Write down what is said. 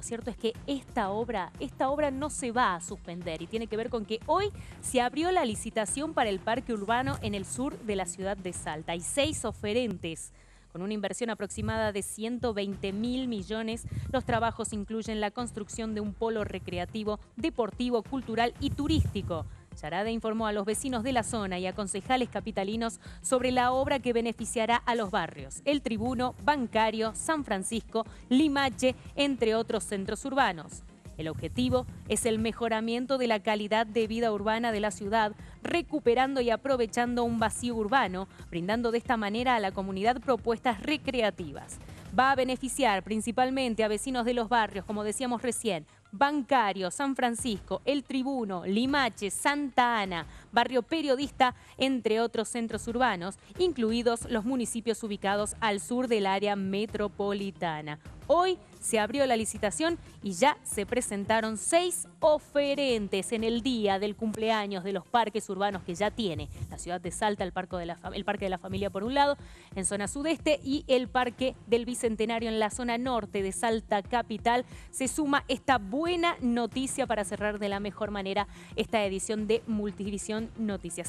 Lo cierto es que esta obra, esta obra no se va a suspender y tiene que ver con que hoy se abrió la licitación para el parque urbano en el sur de la ciudad de Salta. y seis oferentes. Con una inversión aproximada de 120 mil millones, los trabajos incluyen la construcción de un polo recreativo, deportivo, cultural y turístico Yarada informó a los vecinos de la zona y a concejales capitalinos sobre la obra que beneficiará a los barrios El Tribuno, Bancario, San Francisco, Limache, entre otros centros urbanos. El objetivo es el mejoramiento de la calidad de vida urbana de la ciudad, recuperando y aprovechando un vacío urbano, brindando de esta manera a la comunidad propuestas recreativas va a beneficiar principalmente a vecinos de los barrios, como decíamos recién, Bancario, San Francisco, El Tribuno, Limache, Santa Ana, Barrio Periodista, entre otros centros urbanos, incluidos los municipios ubicados al sur del área metropolitana. Hoy se abrió la licitación y ya se presentaron seis oferentes en el día del cumpleaños de los parques urbanos que ya tiene la ciudad de Salta, el Parque de la, Familia por un lado, en zona sudeste, y el Parque del Bicentenario en la zona norte de Salta Capital. Se suma esta buena noticia para cerrar de la mejor manera esta edición de Multivisión Noticias.